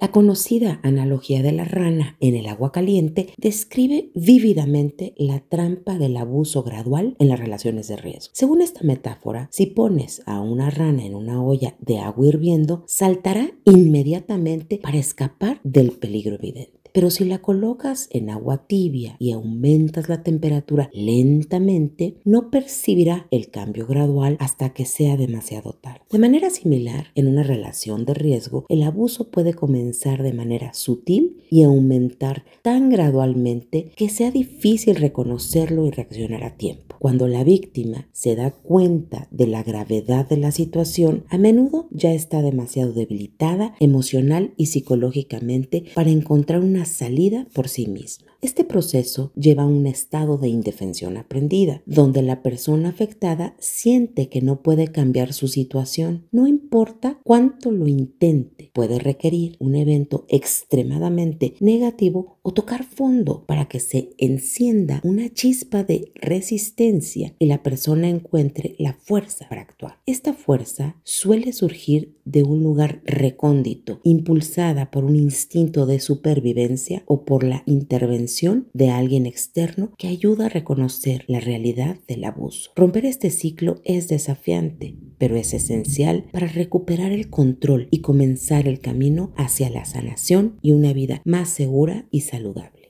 La conocida analogía de la rana en el agua caliente describe vívidamente la trampa del abuso gradual en las relaciones de riesgo. Según esta metáfora, si pones a una rana en una olla de agua hirviendo, saltará inmediatamente para escapar del peligro evidente. Pero si la colocas en agua tibia y aumentas la temperatura lentamente, no percibirá el cambio gradual hasta que sea demasiado tarde. De manera similar, en una relación de riesgo, el abuso puede comenzar de manera sutil y aumentar tan gradualmente que sea difícil reconocerlo y reaccionar a tiempo. Cuando la víctima se da cuenta de la gravedad de la situación, a menudo ya está demasiado debilitada emocional y psicológicamente para encontrar una salida por sí misma. Este proceso lleva a un estado de indefensión aprendida, donde la persona afectada siente que no puede cambiar su situación, no importa cuánto lo intente. Puede requerir un evento extremadamente negativo o tocar fondo para que se encienda una chispa de resistencia y la persona encuentre la fuerza para actuar. Esta fuerza suele surgir de un lugar recóndito, impulsada por un instinto de supervivencia o por la intervención de alguien externo que ayuda a reconocer la realidad del abuso. Romper este ciclo es desafiante, pero es esencial para recuperar el control y comenzar el camino hacia la sanación y una vida más segura y saludable.